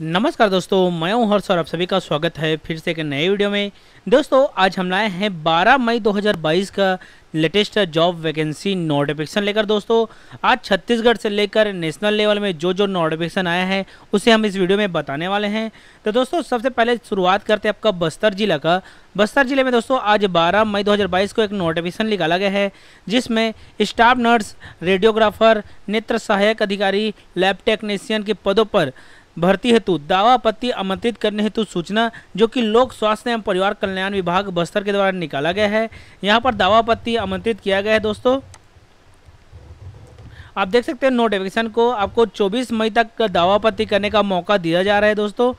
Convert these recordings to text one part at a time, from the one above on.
नमस्कार दोस्तों मैं हूं हर्ष और आप सभी का स्वागत है फिर से एक नए वीडियो में दोस्तों आज हम लाए हैं 12 मई 2022 का लेटेस्ट जॉब वैकेंसी नोटिफिकेशन लेकर दोस्तों आज छत्तीसगढ़ से लेकर नेशनल लेवल में जो जो नोटिफिकेशन आया है उसे हम इस वीडियो में बताने वाले हैं तो दोस्तों सबसे पहले शुरुआत करते हैं आपका बस्तर जिला का बस्तर जिले में दोस्तों आज 12 मई 2022 को एक नोटिफिकेशन निकाला गया है जिसमें स्टाफ नर्स रेडियोग्राफर नेत्र सहायक अधिकारी लैब टेक्नीशियन के पदों पर भर्ती हेतु दावा पत्ती आमंत्रित करने हेतु सूचना जो कि लोक स्वास्थ्य एवं परिवार कल्याण विभाग बस्तर के द्वारा निकाला गया है यहाँ पर दावा पत्ती आमंत्रित किया गया है दोस्तों आप देख सकते हैं नोटिफिकेशन को आपको 24 मई तक दावापत्ति करने का मौका दिया जा रहा है दोस्तों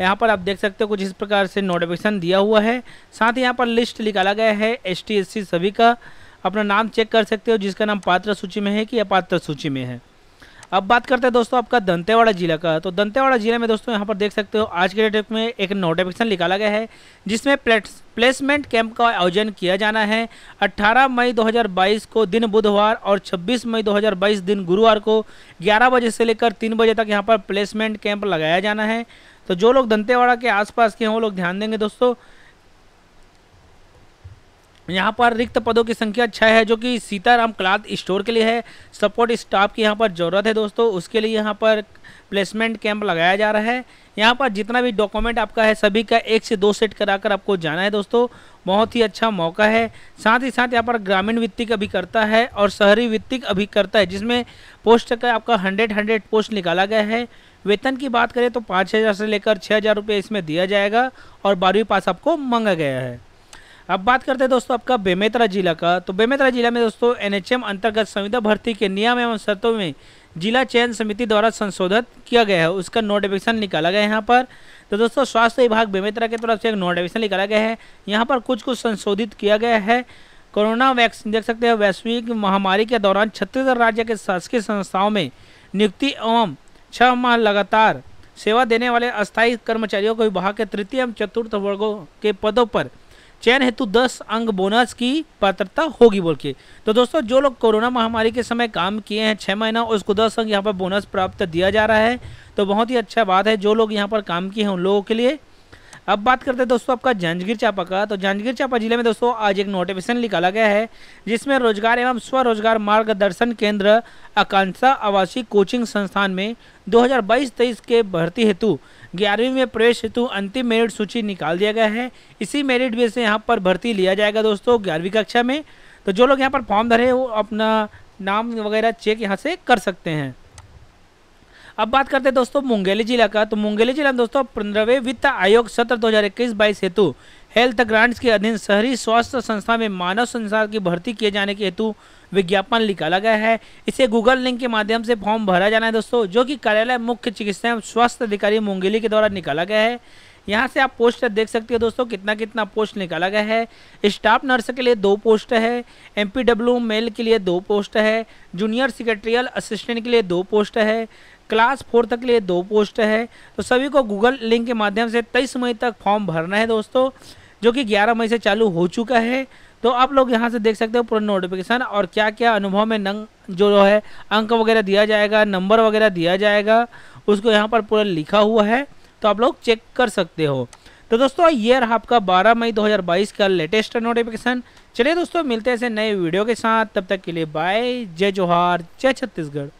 यहाँ पर आप देख सकते हो कुछ इस प्रकार से नोटिफिकेशन दिया हुआ है साथ ही यहाँ पर लिस्ट निकाला गया है एस टी सभी का अपना नाम चेक कर सकते हो जिसका नाम पात्र सूची में है कि अपात्र सूची में है अब बात करते हैं दोस्तों आपका दंतेवाड़ा जिला का तो दंतेवाड़ा जिले में दोस्तों यहाँ पर देख सकते हो आज के डेट में एक नोटिफिकेशन निकाला गया है जिसमें प्लेसमेंट कैंप का आयोजन किया जाना है 18 मई 2022 को दिन बुधवार और 26 मई 2022 दिन गुरुवार को 11 बजे से लेकर 3 बजे तक यहाँ पर प्लेसमेंट कैंप लगाया जाना है तो जो लोग दंतेवाड़ा के आसपास के हैं वो लोग ध्यान देंगे दोस्तों यहाँ पर रिक्त पदों की संख्या छः है जो कि सीताराम क्लाथ स्टोर के लिए है सपोर्ट स्टाफ की यहाँ पर ज़रूरत है दोस्तों उसके लिए यहाँ पर प्लेसमेंट कैंप लगाया जा रहा है यहाँ पर जितना भी डॉक्यूमेंट आपका है सभी का एक से दो सेट कराकर आपको जाना है दोस्तों बहुत ही अच्छा मौका है साथ ही साथ यहाँ पर ग्रामीण वित्तिक करता है और शहरी वित्तिक करता है जिसमें पोस्ट का आपका हंड्रेड हंड्रेड पोस्ट निकाला गया है वेतन की बात करें तो पाँच हज़ार से लेकर छः हज़ार रुपये इसमें दिया जाएगा और बारहवीं पास आपको मांगा गया है अब बात करते हैं दोस्तों आपका बेमेतरा जिला का तो बेमेतरा जिला में दोस्तों एनएचएम अंतर्गत संविदा भर्ती के नियम एवं शर्तों में जिला चयन समिति द्वारा संशोधित किया गया है उसका नोटिफिकेशन निकाला गया है यहाँ पर तो दोस्तों स्वास्थ्य विभाग बेमेतरा की तरफ से एक नोटिफिकेशन निकाला गया है यहाँ पर कुछ कुछ संशोधित किया गया है कोरोना वैक्सीन देख सकते हैं वैश्विक महामारी के दौरान छत्तीसगढ़ राज्य के शासकीय संस्थाओं में नियुक्ति एवं छः माह लगातार सेवा देने वाले अस्थायी कर्मचारियों को विभाग के तृतीय एवं चतुर्थ वर्गों के पदों पर चयन हेतु दस अंग बोनस की पात्रता होगी बोल के तो दोस्तों जो लोग कोरोना महामारी के समय काम किए हैं छः महीना उसको दस अंग यहाँ पर बोनस प्राप्त दिया जा रहा है तो बहुत ही अच्छा बात है जो लोग यहाँ पर काम किए हैं उन लोगों के लिए अब बात करते हैं दोस्तों आपका जांजगीर चांपा का तो जांजगीर चांपा जिले में दोस्तों आज एक नोटिफिकेशन निकाला गया है जिसमें रोजगार एवं स्वरोजगार मार्गदर्शन केंद्र आकांक्षा आवासीय कोचिंग संस्थान में 2022-23 के भर्ती हेतु ग्यारहवीं में प्रवेश हेतु अंतिम मेरिट सूची निकाल दिया गया है इसी मेरिट बेस से यहाँ पर भर्ती लिया जाएगा दोस्तों ग्यारहवीं कक्षा में तो जो लोग यहाँ पर फॉर्म भरे वो अपना नाम वगैरह चेक यहाँ से कर सकते हैं अब बात करते हैं दोस्तों मुंगेली जिला का तो मुंगेली जिला में दोस्तों पंद्रहवें वित्त आयोग सत्र दो हज़ार इक्कीस बाईस हेतु हेल्थ ग्रांट्स के अधीन शहरी स्वास्थ्य संस्था में मानव संसार की भर्ती किए जाने के हेतु विज्ञापन निकाला गया है इसे गूगल लिंक के माध्यम से फॉर्म भरा जाना है दोस्तों जो कि कार्यालय मुख्य चिकित्सा एवं स्वास्थ्य अधिकारी मुंगेली के द्वारा निकाला गया है यहाँ से आप पोस्ट देख सकते हो दोस्तों कितना कितना पोस्ट निकाला गया है स्टाफ नर्स के लिए दो पोस्ट है एम मेल के लिए दो पोस्ट है जूनियर सेक्रेटरियल असिस्टेंट के लिए दो पोस्ट है क्लास फोर तक के लिए दो पोस्ट है तो सभी को गूगल लिंक के माध्यम से तेईस मई तक फॉर्म भरना है दोस्तों जो कि 11 मई से चालू हो चुका है तो आप लोग यहाँ से देख सकते हो पूरा नोटिफिकेशन और क्या क्या अनुभव में नंग जो है अंक वगैरह दिया जाएगा नंबर वगैरह दिया जाएगा उसको यहाँ पर पूरा लिखा हुआ है तो आप लोग चेक कर सकते हो तो दोस्तों ये रहा आपका 12 मई 2022 का लेटेस्ट नोटिफिकेशन चलिए दोस्तों मिलते हैं ऐसे नए वीडियो के साथ तब तक के लिए बाय जय जोहार जय छत्तीसगढ़